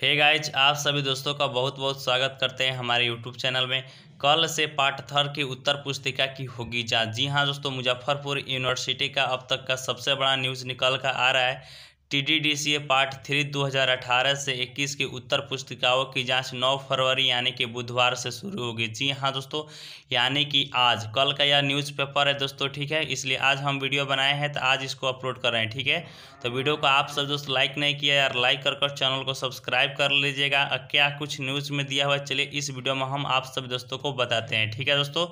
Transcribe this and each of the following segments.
हे hey guys आप सभी दोस्तों का बहुत बहुत स्वागत करते हैं हमारे यूट्यूब चैनल में कल से पार्ट थर की उत्तर पुस्तिका की होगी जांच जी हाँ दोस्तों मुजफ्फरपुर यूनिवर्सिटी का अब तक का सबसे बड़ा न्यूज़ निकल कर आ रहा है ए पार्ट थ्री 2018 से 21 की उत्तर पुस्तिकाओं की जांच 9 फरवरी यानी कि बुधवार से शुरू होगी जी हाँ दोस्तों यानी कि आज कल का यह न्यूज़पेपर है दोस्तों ठीक है इसलिए आज हम वीडियो बनाए हैं तो आज इसको अपलोड कर रहे हैं ठीक है तो वीडियो को आप सब दोस्त लाइक नहीं किया यार लाइक कर कर चैनल को सब्सक्राइब कर लीजिएगा क्या कुछ न्यूज़ में दिया हुआ चलिए इस वीडियो में हम आप सब दोस्तों को बताते हैं ठीक है दोस्तों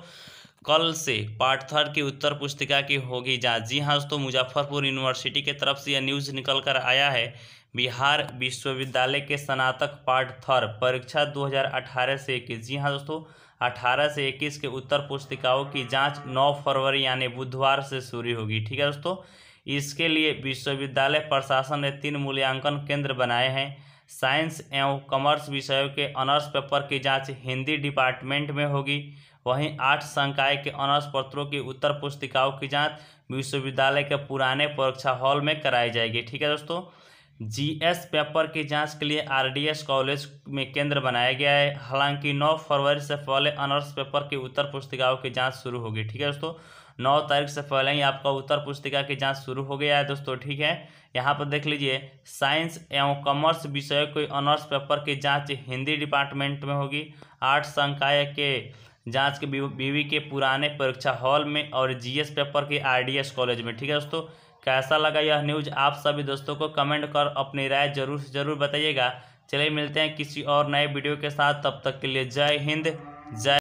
कल से पार्ट थर्ड की उत्तर पुस्तिका की होगी जांच जी हाँ दोस्तों मुजफ्फरपुर यूनिवर्सिटी के तरफ से यह न्यूज़ निकल कर आया है बिहार विश्वविद्यालय के स्नातक पार्ट थर परीक्षा 2018 से इक्कीस जी हाँ दोस्तों 18 से 21 के उत्तर पुस्तिकाओं की जांच 9 फरवरी यानी बुधवार से शुरू होगी ठीक है दोस्तों इसके लिए विश्वविद्यालय प्रशासन ने तीन मूल्यांकन केंद्र बनाए हैं साइंस एवं कॉमर्स विषयों के ऑनर्स पेपर की जांच हिंदी डिपार्टमेंट में होगी वहीं आठ संकाय के ऑनर्स पत्रों की उत्तर पुस्तिकाओं की जांच विश्वविद्यालय के पुराने परीक्षा हॉल में कराई जाएगी ठीक है दोस्तों जीएस पेपर की जांच के लिए आरडीएस कॉलेज में केंद्र बनाया गया है हालांकि 9 फरवरी से पहले अनर्स पेपर की उत्तर पुस्तिकाओं की जांच शुरू होगी ठीक है दोस्तों नौ तारीख से पहले ही आपका उत्तर पुस्तिका की जांच शुरू हो गया है दोस्तों ठीक है यहाँ पर देख लीजिए साइंस एवं कॉमर्स विषय के अनर्स पेपर की जाँच हिंदी डिपार्टमेंट में होगी आर्ट्स संकाय के जांच के बीवी के पुराने परीक्षा हॉल में और जीएस पेपर के आरडीएस कॉलेज में ठीक है दोस्तों कैसा लगा यह न्यूज़ आप सभी दोस्तों को कमेंट कर अपनी राय जरूर से जरूर बताइएगा चलिए मिलते हैं किसी और नए वीडियो के साथ तब तक के लिए जय हिंद जय